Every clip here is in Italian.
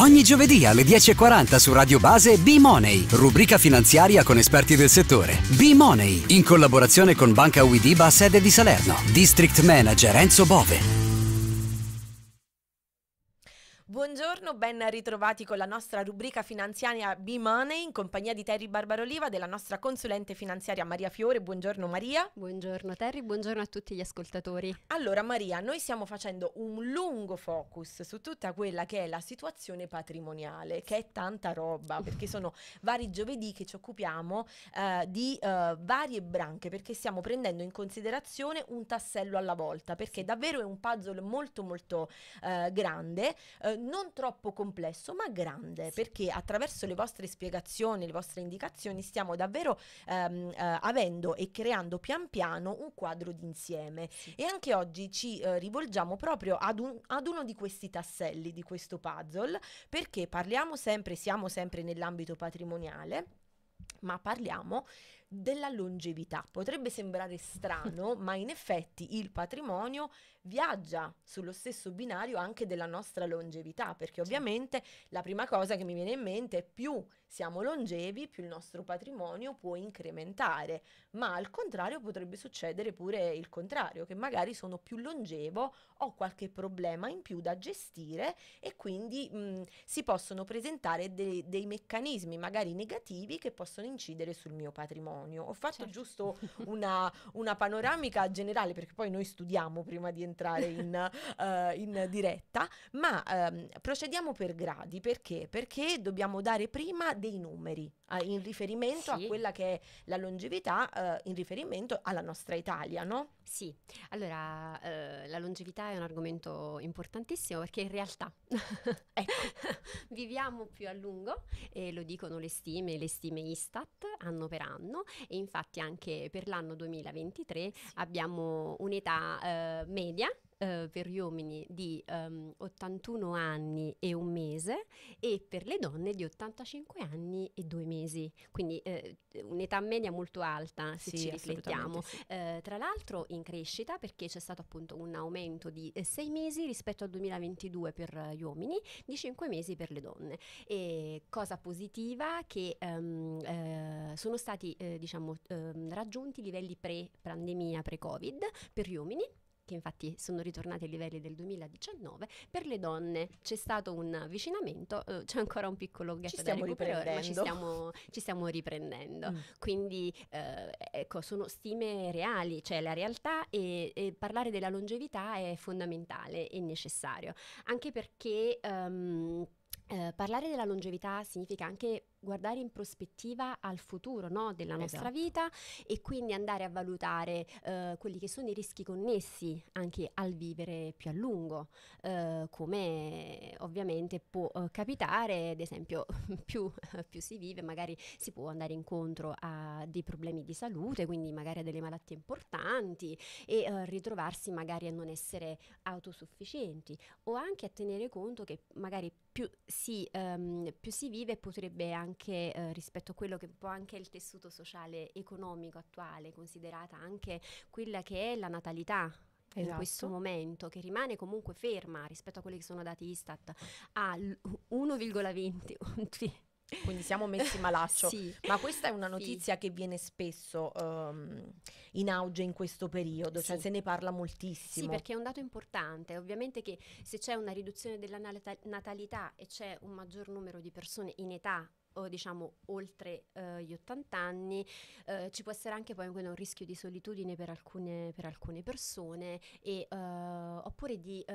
Ogni giovedì alle 10.40 su Radio Base B-Money, rubrica finanziaria con esperti del settore. B-Money, in collaborazione con Banca Uidiba sede di Salerno, District Manager Enzo Bove. Buongiorno, ben ritrovati con la nostra rubrica finanziaria B-Money in compagnia di Terry Barbaroliva della nostra consulente finanziaria Maria Fiore. Buongiorno Maria. Buongiorno Terry, buongiorno a tutti gli ascoltatori. Allora Maria, noi stiamo facendo un lungo focus su tutta quella che è la situazione patrimoniale, che è tanta roba, perché sono vari giovedì che ci occupiamo eh, di eh, varie branche, perché stiamo prendendo in considerazione un tassello alla volta, perché davvero è un puzzle molto molto eh, grande. Eh, non troppo complesso ma grande, perché attraverso le vostre spiegazioni, le vostre indicazioni stiamo davvero ehm, eh, avendo e creando pian piano un quadro d'insieme. Sì. E anche oggi ci eh, rivolgiamo proprio ad, un, ad uno di questi tasselli di questo puzzle, perché parliamo sempre, siamo sempre nell'ambito patrimoniale ma parliamo della longevità. Potrebbe sembrare strano, ma in effetti il patrimonio viaggia sullo stesso binario anche della nostra longevità, perché ovviamente la prima cosa che mi viene in mente è più siamo longevi, più il nostro patrimonio può incrementare, ma al contrario potrebbe succedere pure il contrario, che magari sono più longevo, ho qualche problema in più da gestire e quindi mh, si possono presentare de- dei meccanismi magari negativi che possono incidere sul mio patrimonio matrimonio. Ho fatto certo. giusto una, una, panoramica generale, perché poi noi studiamo prima di entrare in, uh, in diretta, ma um, procediamo per gradi, perché? Perché dobbiamo dare prima dei numeri uh, in riferimento sì. a quella che è la longevità, uh, in riferimento alla nostra Italia, no? Sì, allora eh, la longevità è un argomento importantissimo perché in realtà ecco. viviamo più a lungo e lo dicono le stime, le stime Istat anno per anno e infatti anche per l'anno 2023 sì. abbiamo un'età eh, media eh, per gli uomini di ehm, 81 anni e un mese e per le donne di 85 anni e due mesi, quindi eh, un'età media molto alta se sì, ci riflettiamo. Sì. Eh, tra l'altro in crescita perché c'è stato appunto un aumento di 6 eh, mesi rispetto al 2022 per gli uomini, di 5 mesi per le donne. E cosa positiva che ehm, eh, sono stati eh, diciamo, ehm, raggiunti livelli pre-pandemia, pre-covid per gli uomini che infatti sono ritornati ai livelli del 2019, per le donne c'è stato un avvicinamento, eh, c'è ancora un piccolo gap ci da recuperare, ma ci stiamo, ci stiamo riprendendo. Mm. Quindi eh, ecco, sono stime reali, cioè la realtà e, e, parlare della longevità è fondamentale, e necessario, anche perché... Um, eh, parlare della longevità significa anche guardare in prospettiva al futuro no? della nostra esatto. vita e quindi andare a valutare eh, quelli che sono i rischi connessi anche al vivere più a lungo, eh, come ovviamente può eh, capitare, ad esempio più, più, si vive magari si può andare incontro a dei problemi di salute, quindi magari a delle malattie importanti e eh, ritrovarsi magari a non essere autosufficienti o anche a tenere conto che magari più si, um, più si vive potrebbe anche eh, rispetto a quello che può anche il tessuto sociale economico attuale, considerata anche quella che è la natalità Esatto. in questo momento, che rimane comunque ferma rispetto a quelli che sono dati Istat, a 1,20 Quindi siamo messi malaccio. sì. Ma questa è una notizia sì. che viene spesso um, in auge in questo periodo, cioè sì. se ne parla moltissimo. Sì, perché è un dato importante. Ovviamente che se c'è una riduzione della natalità e c'è un maggior numero di persone in età o, diciamo oltre eh, gli 80 anni, eh, ci può essere anche poi un rischio di solitudine per alcune, per alcune persone e, eh, oppure di, um,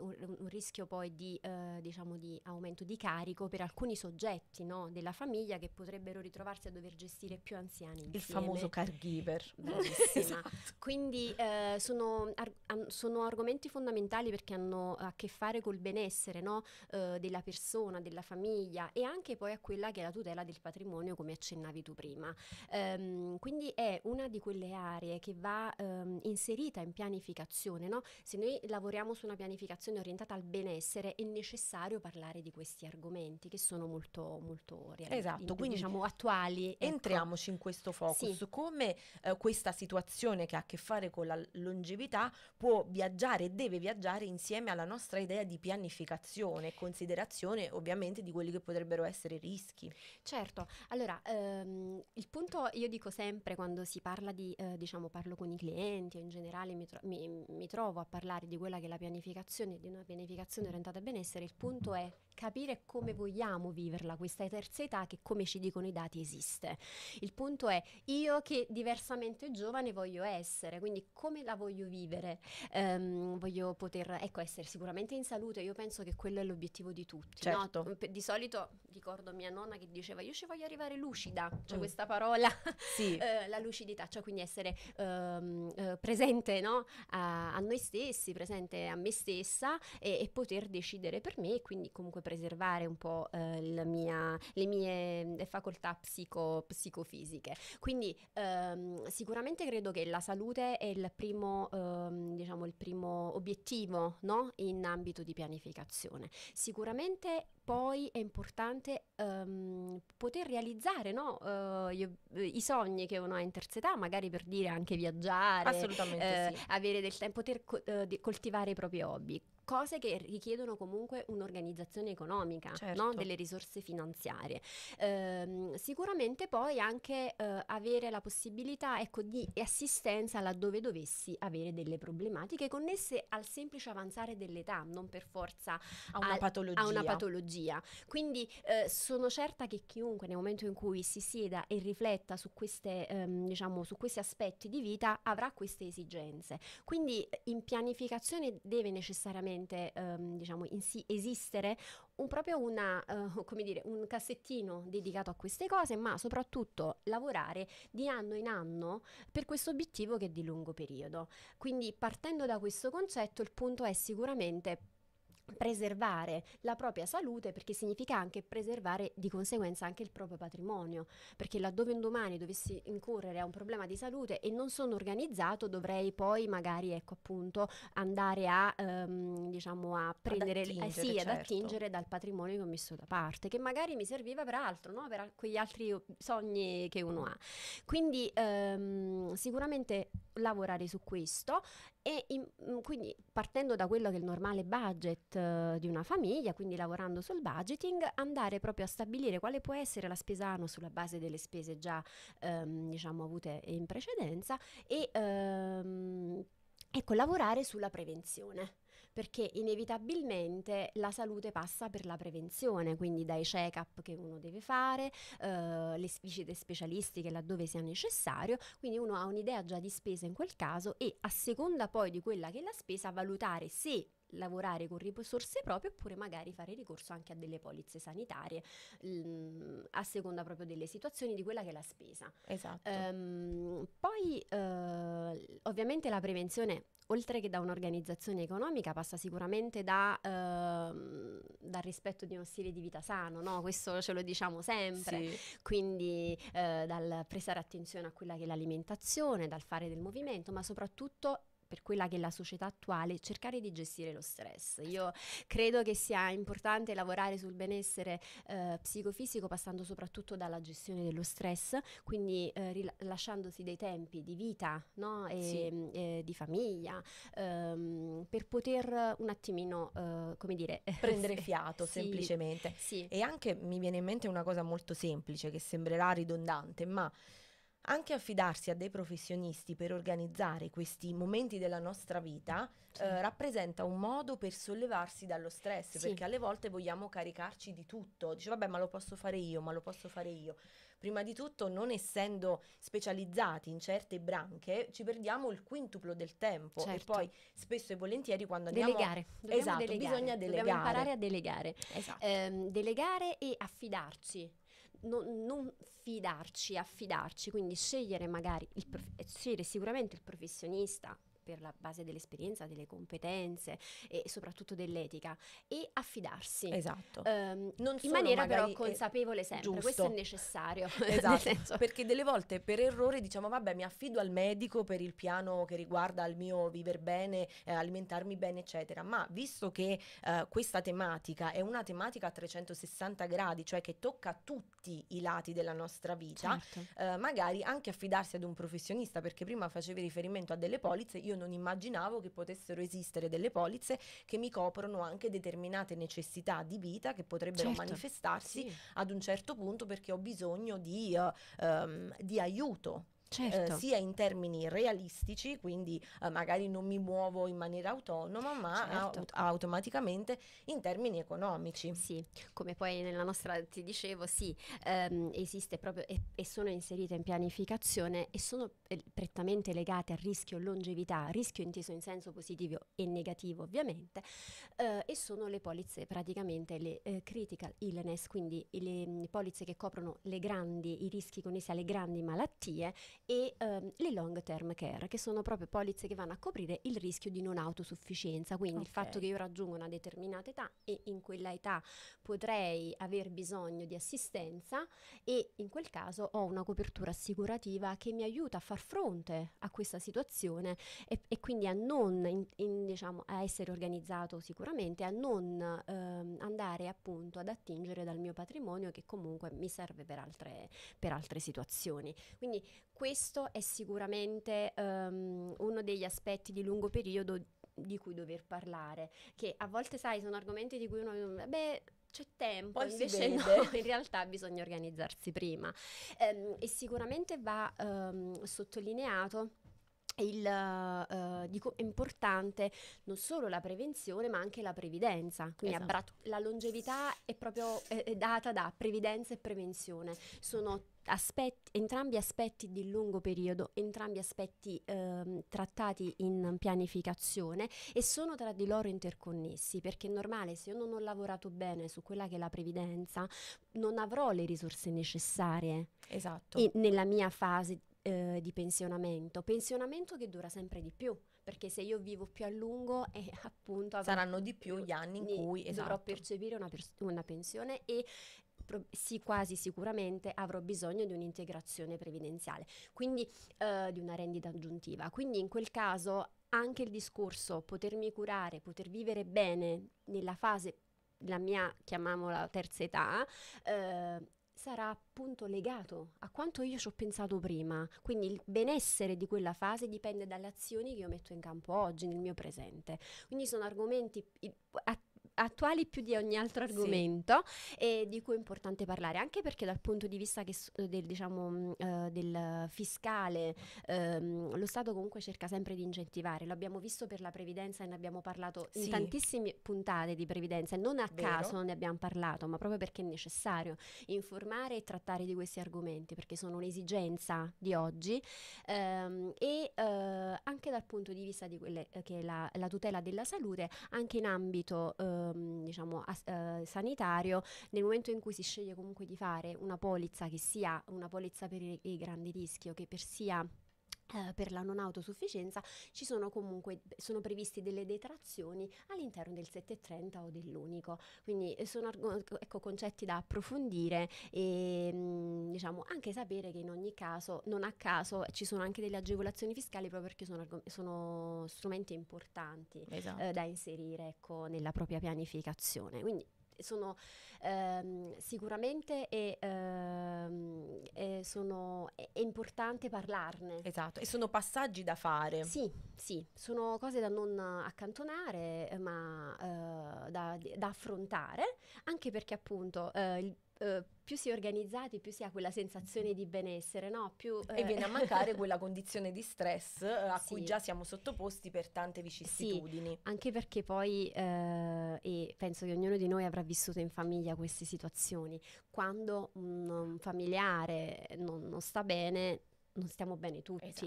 un, un, rischio poi di, eh, diciamo di, aumento di carico per alcuni soggetti no, della famiglia che potrebbero ritrovarsi a dover gestire più anziani. Insieme. Il famoso caregiver. esatto. Quindi eh, sono, ar- sono, argomenti fondamentali perché hanno a che fare col benessere no, eh, della persona, della famiglia e anche poi a quella che è la tutela del patrimonio, come accennavi tu prima. Um, quindi è una di quelle aree che va um, inserita in pianificazione. No? Se noi lavoriamo su una pianificazione orientata al benessere, è necessario parlare di questi argomenti che sono molto, molto reali, esatto, in, quindi diciamo attuali. Ecco. Entriamoci ecco. in questo focus. Sì. Come eh, questa situazione che ha a che fare con la longevità può viaggiare e deve viaggiare insieme alla nostra idea di pianificazione e considerazione ovviamente di quelli che potrebbero essere i rischi tutti. Certo, allora ehm, il punto io dico sempre quando si parla di, eh, diciamo parlo con i clienti o in generale mi, tro- mi, mi trovo a parlare di quella che è la pianificazione, di una pianificazione orientata al benessere, il punto è capire come vogliamo viverla questa terza età che come ci dicono i dati esiste. Il punto è io che diversamente giovane voglio essere, quindi come la voglio vivere? Um, voglio poter ecco, essere sicuramente in salute, io penso che quello è l'obiettivo di tutti. Certo. No? Di solito ricordo mia nonna persona che diceva io ci voglio arrivare lucida, cioè mm. questa parola, sì. eh, la lucidità, cioè quindi essere ehm, eh, presente no? a, a, noi stessi, presente a me stessa e, e, poter decidere per me e quindi comunque preservare un po' eh, mia, le mie eh, facoltà psico, psicofisiche. Quindi ehm, sicuramente credo che la salute è il primo, ehm, diciamo, il primo obiettivo no? in ambito di pianificazione. Sicuramente poi è importante um, poter realizzare no? uh, eh, gli, i sogni che uno ha in terza età, magari per dire anche viaggiare, uh, sì. avere del tempo, poter co- uh, coltivare i propri hobby cose che richiedono comunque un'organizzazione economica, certo. no? delle risorse finanziarie. Ehm, sicuramente poi anche eh, avere la possibilità ecco, di assistenza laddove dovessi avere delle problematiche connesse al semplice avanzare dell'età, non per forza a una, al, patologia. A una patologia. Quindi eh, sono certa che chiunque nel momento in cui si sieda e rifletta su, queste, ehm, diciamo, su questi aspetti di vita avrà queste esigenze. Quindi in pianificazione deve necessariamente effettivamente ehm, diciamo in si- esistere un, proprio una, eh, come dire, un cassettino dedicato a queste cose, ma soprattutto lavorare di anno in anno per questo obiettivo che è di lungo periodo. Quindi partendo da questo concetto il punto è sicuramente preservare la propria salute perché significa anche preservare di conseguenza anche il proprio patrimonio perché laddove un domani dovessi incorrere a un problema di salute e non sono organizzato dovrei poi magari ecco appunto andare a ehm, diciamo a prendere eh ad attingere, eh, sì, certo. ad attingere dal patrimonio che ho messo da parte che magari mi serviva per altro no? per quegli altri sogni che uno ha quindi ehm, sicuramente lavorare su questo e in, quindi partendo da quello che è il normale budget eh, di una famiglia, quindi lavorando sul budgeting, andare proprio a stabilire quale può essere la spesa annua sulla base delle spese già ehm, diciamo avute in precedenza e ehm, ecco, lavorare sulla prevenzione perché inevitabilmente la salute passa per la prevenzione, quindi dai check-up che uno deve fare, eh, le visite specialistiche laddove sia necessario, quindi uno ha un'idea già di spesa in quel caso e a seconda poi di quella che è la spesa valutare se lavorare con risorse proprie oppure magari fare ricorso anche a delle polizze sanitarie l- mm, a seconda proprio delle situazioni di quella che è la spesa. Esatto. Um, poi uh, ovviamente la prevenzione oltre che da un'organizzazione economica, passa sicuramente da, ehm, dal rispetto di uno stile di vita sano, no? questo ce lo diciamo sempre, sì. quindi eh, dal prestare attenzione a quella che è l'alimentazione, dal fare del movimento, ma soprattutto per quella che è la società attuale, cercare di gestire lo stress. Esatto. Io credo che sia importante lavorare sul benessere eh, psicofisico passando soprattutto dalla gestione dello stress, quindi eh, rilasciandosi dei tempi di vita no? e, sì. eh, di famiglia, ehm, per poter un attimino, eh, come dire, prendere fiato sì, semplicemente. Sì. E anche mi viene in mente una cosa molto semplice che sembrerà ridondante, ma anche affidarsi a dei professionisti per organizzare questi momenti della nostra vita sì. eh, rappresenta un modo per sollevarsi dallo stress, sì. perché alle volte vogliamo caricarci di tutto, dice vabbè ma lo posso fare io, ma lo posso fare io. Prima di tutto, non essendo specializzati in certe branche, ci perdiamo il quintuplo del tempo certo. e poi spesso e volentieri quando andiamo delegare. Dobbiamo esatto, delegare. bisogna delegare. Dobbiamo imparare a delegare. Esatto. Eh, delegare e affidarci non, non, fidarci, affidarci, quindi scegliere magari, prof- eh, scegliere sicuramente il professionista per la base dell'esperienza, delle competenze e soprattutto dell'etica e affidarsi. Esatto. Um, non in maniera però eh, consapevole sempre, giusto. questo è necessario. Esatto, perché delle volte per errore diciamo vabbè mi affido al medico per il piano che riguarda il mio vivere bene, eh, alimentarmi bene eccetera, ma visto che eh, questa tematica è una tematica a 360 gradi, cioè che tocca tutti i lati della nostra vita, certo. eh, magari anche affidarsi ad un professionista perché prima facevi riferimento a delle polizze, io io non immaginavo che potessero esistere delle polizze che mi coprono anche determinate necessità di vita che potrebbero certo. manifestarsi sì. ad un certo punto perché ho bisogno di, uh, um, di aiuto Certo. Eh, sia in termini realistici, quindi eh, magari non mi muovo in maniera autonoma, ma certo. aut- automaticamente in termini economici. Sì, come poi nella nostra ti dicevo, sì, ehm, esiste proprio e, e, sono inserite in pianificazione e sono eh, prettamente legate al rischio longevità, rischio inteso in senso positivo e negativo ovviamente, eh, e sono le polizze praticamente le eh, critical illness, quindi le, le mm, polizze che coprono grandi, i rischi connessi alle grandi malattie e ehm, le long term care, che sono proprio polizze che vanno a coprire il rischio di non autosufficienza, quindi okay. il fatto che io raggiungo una determinata età e in quella età potrei aver bisogno di assistenza e in quel caso ho una copertura assicurativa che mi aiuta a far fronte a questa situazione e, e quindi a non in, in, diciamo, a essere organizzato sicuramente, a non ehm, andare appunto ad attingere dal mio patrimonio che comunque mi serve per altre, per altre situazioni. Quindi questo questo è sicuramente um, uno degli aspetti di lungo periodo di cui dover parlare, che a volte sai sono argomenti di cui uno... Beh, c'è tempo, Poi invece no, in realtà bisogna organizzarsi prima. Um, e sicuramente va um, sottolineato il, uh, dico, è importante non solo la prevenzione ma anche la previdenza, quindi esatto. abbrat- la longevità è proprio è, è data da previdenza e prevenzione, sono aspetti entrambi aspetti di lungo periodo, entrambi aspetti ehm, trattati in pianificazione e sono tra di loro interconnessi, perché è normale se io non ho lavorato bene su quella che è la previdenza, non avrò le risorse necessarie esatto. in, nella mia fase eh, di pensionamento, pensionamento che dura sempre di più perché se io vivo più a lungo eh, appunto saranno di più gli anni in cui esatto. dovrò percepire una, pers- una pensione e sì, quasi sicuramente avrò bisogno di un'integrazione previdenziale, quindi eh, di una rendita aggiuntiva. Quindi in quel caso anche il discorso potermi curare, poter vivere bene nella fase, la mia chiamiamola terza età, eh, sarà appunto legato a quanto io ci ho pensato prima. Quindi il benessere di quella fase dipende dalle azioni che io metto in campo oggi, nel mio presente. Quindi sono argomenti a, attuali più di ogni altro argomento sì. e di cui è importante parlare, anche perché dal punto di vista del, diciamo, uh, del fiscale um, lo Stato comunque cerca sempre di incentivare, l'abbiamo visto per la previdenza e ne abbiamo parlato sì. in tantissime puntate di previdenza e non a Vero. caso ne abbiamo parlato, ma proprio perché è necessario informare e trattare di questi argomenti, perché sono un'esigenza di oggi um, e uh, anche dal punto di vista di quelle eh, che è la, la tutela della salute, anche in ambito uh, ehm, diciamo, as- eh, sanitario, nel momento in cui si sceglie comunque di fare una polizza che sia una polizza per i, i grandi rischi o che per sia eh, per la non autosufficienza ci sono comunque sono previsti delle detrazioni all'interno del 730 o dell'unico quindi eh, sono ecco, concetti da approfondire e mm, diciamo anche sapere che in ogni caso non a caso ci sono anche delle agevolazioni fiscali proprio perché sono, sono strumenti importanti esatto. eh, da inserire ecco, nella propria pianificazione quindi sono ehm, sicuramente è, ehm, è, sono, è, importante parlarne. Esatto, e sono passaggi da fare. Sì, sì, sono cose da non accantonare, ma... Eh, da, da, affrontare, anche perché appunto eh, Uh, più si è organizzati, più si ha quella sensazione di benessere, no? Più, uh... E eh, viene a mancare quella condizione di stress eh, a sì. cui già siamo sottoposti per tante vicissitudini. Sì, anche perché poi, e penso che ognuno di noi avrà vissuto in famiglia queste situazioni, quando un, un familiare non, non sta bene, non stiamo bene tutti, esatto.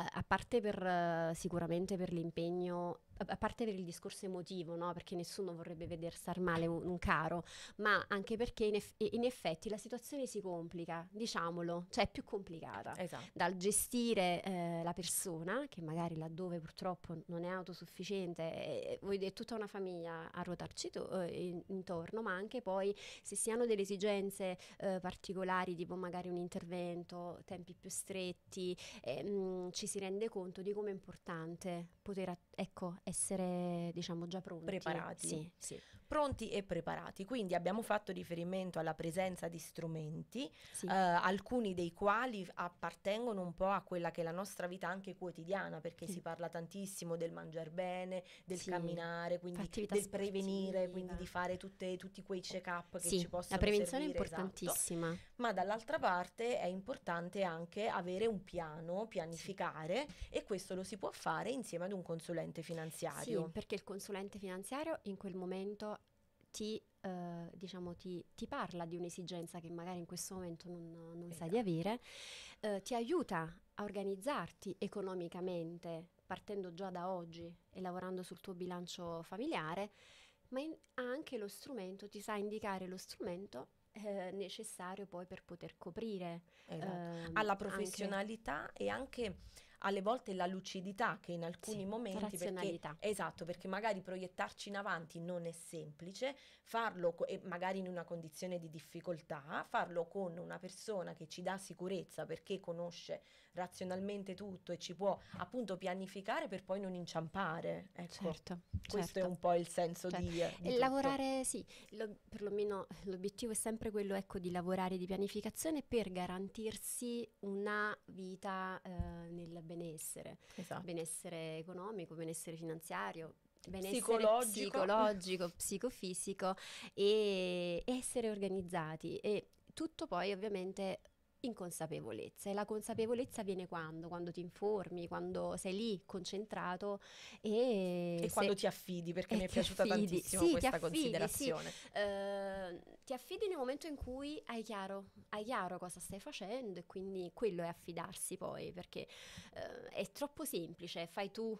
uh, a parte per, uh, sicuramente per l'impegno a parte per il discorso emotivo, no? perché nessuno vorrebbe vedere star male un, un caro, ma anche perché in, eff- in, effetti la situazione si complica, diciamolo, cioè è più complicata esatto. dal gestire eh, la persona, che magari laddove purtroppo non è autosufficiente, eh, vuoi dire tutta una famiglia a ruotarci to- eh, intorno, ma anche poi se si hanno delle esigenze eh, particolari, tipo magari un intervento, tempi più stretti, mh, eh, mm, ci si rende conto di come è importante poter attivare ecco, essere diciamo già pronti. Preparati. Sì. sì pronti e preparati. Quindi abbiamo fatto riferimento alla presenza di strumenti, sì. eh, alcuni dei quali appartengono un po' a quella che è la nostra vita anche quotidiana, perché sì. si parla tantissimo del mangiare bene, del sì. camminare, quindi Attività del sportiva. prevenire, quindi di fare tutte, tutti quei check-up che ci possono essere. La prevenzione servire, è esatto. importantissima. Esatto. Ma dall'altra parte è importante anche avere un piano, pianificare e questo lo si può fare insieme ad un consulente finanziario. Sì, perché il consulente finanziario in quel momento ti, eh, diciamo, ti, ti, parla di un'esigenza che magari in questo momento non, non sai di esatto. avere, eh, ti aiuta a organizzarti economicamente partendo già da oggi e lavorando sul tuo bilancio familiare, ma in, ha anche lo strumento, ti sa indicare lo strumento eh, necessario poi per poter coprire esatto. eh, alla professionalità anche... e anche alle volte la lucidità che in alcuni sì, momenti... Perché, esatto, perché magari proiettarci in avanti non è semplice, farlo co- magari in una condizione di difficoltà, farlo con una persona che ci dà sicurezza perché conosce razionalmente tutto e ci può appunto pianificare per poi non inciampare. Ecco. Certo, Questo certo. è un po' il senso certo. di, eh, di lavorare, sì, lo, perlomeno l'obiettivo è sempre quello ecco, di lavorare di pianificazione per garantirsi una vita eh, nel benessere, esatto. benessere economico, benessere finanziario, benessere psicologico, psicologico psicofisico e essere organizzati e tutto poi ovviamente inconsapevolezza e la consapevolezza viene quando? Quando ti informi, quando sei lì concentrato e, e quando ti affidi perché mi è piaciuta affidi. tantissimo sì, questa ti affidi, considerazione sì. Ehm, uh, ti affidi nel momento in cui hai chiaro, hai chiaro cosa stai facendo e quindi quello è affidarsi poi perché uh, è troppo semplice fai tu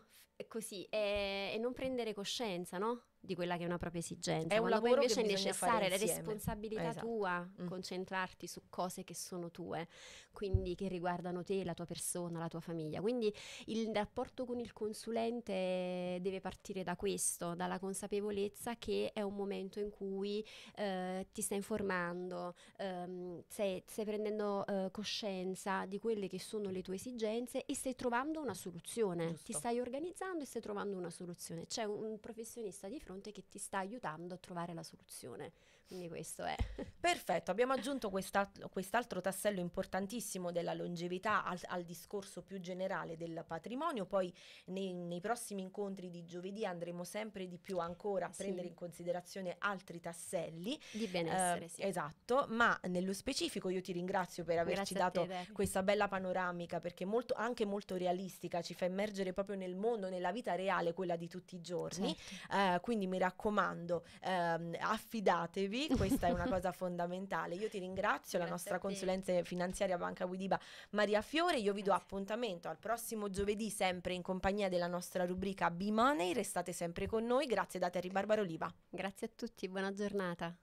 così e, e non prendere coscienza no? di quella che è una propria esigenza. È un lavoro invece è necessario, è responsabilità esatto. tua mm. concentrarti su cose che sono tue, quindi che riguardano te, la tua persona, la tua famiglia. Quindi il rapporto con il consulente deve partire da questo, dalla consapevolezza che è un momento in cui eh, ti stai informando, ehm, stai, stai, prendendo eh, coscienza di quelle che sono le tue esigenze e stai trovando una soluzione. Giusto. Ti stai organizzando e stai trovando una soluzione. C'è un professionista di fronte confronto che ti sta aiutando a trovare la soluzione. Quindi questo è. Perfetto, abbiamo aggiunto quest'alt- quest'altro tassello importantissimo della longevità al, al discorso più generale del patrimonio, poi nei, nei, prossimi incontri di giovedì andremo sempre di più ancora a sì. prendere in considerazione altri tasselli. Di benessere, eh, sì. Esatto, ma nello specifico io ti ringrazio per averci Grazie dato te, questa bella panoramica perché molto, anche molto realistica, ci fa immergere proprio nel mondo, nella vita reale, quella di tutti i giorni. Certo. Eh, quindi mi raccomando, ehm, affidatevi, questa è una cosa fondamentale. Io ti ringrazio, Grazie la nostra consulenza finanziaria Banca Guidiba Maria Fiore, io vi Grazie. do appuntamento al prossimo giovedì sempre in compagnia della nostra rubrica B-Money, restate sempre con noi, grazie da Terry Barbaroliva. Grazie a tutti, buona giornata.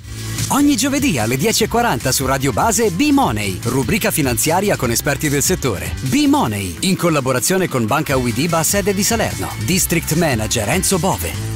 Ogni giovedì alle 10.40 su Radio Base B-Money, rubrica finanziaria con esperti del settore. B-Money, in collaborazione con Banca Uidiba sede di Salerno, District Manager Enzo Bove.